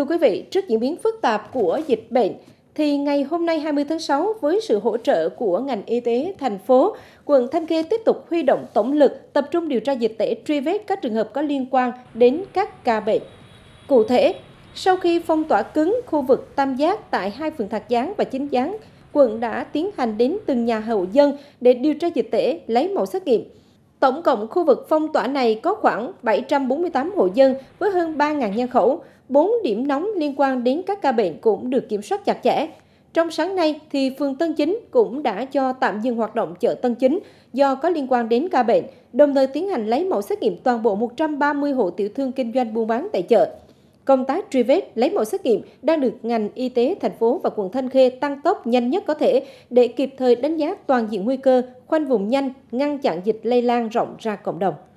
Thưa quý vị, trước diễn biến phức tạp của dịch bệnh, thì ngày hôm nay 20 tháng 6 với sự hỗ trợ của ngành y tế thành phố, quận Thanh Khê tiếp tục huy động tổng lực tập trung điều tra dịch tễ truy vết các trường hợp có liên quan đến các ca bệnh. Cụ thể, sau khi phong tỏa cứng khu vực Tam Giác tại hai phường Thạc giáng và Chính giáng quận đã tiến hành đến từng nhà hậu dân để điều tra dịch tễ, lấy mẫu xét nghiệm. Tổng cộng khu vực phong tỏa này có khoảng 748 hộ dân với hơn 3.000 nhân khẩu. 4 điểm nóng liên quan đến các ca bệnh cũng được kiểm soát chặt chẽ. Trong sáng nay thì phường Tân Chính cũng đã cho tạm dừng hoạt động chợ Tân Chính do có liên quan đến ca bệnh, đồng thời tiến hành lấy mẫu xét nghiệm toàn bộ 130 hộ tiểu thương kinh doanh buôn bán tại chợ. Công tác truy vết, lấy mẫu xét nghiệm đang được ngành y tế thành phố và quận Thanh Khê tăng tốc nhanh nhất có thể để kịp thời đánh giá toàn diện nguy cơ, khoanh vùng nhanh, ngăn chặn dịch lây lan rộng ra cộng đồng.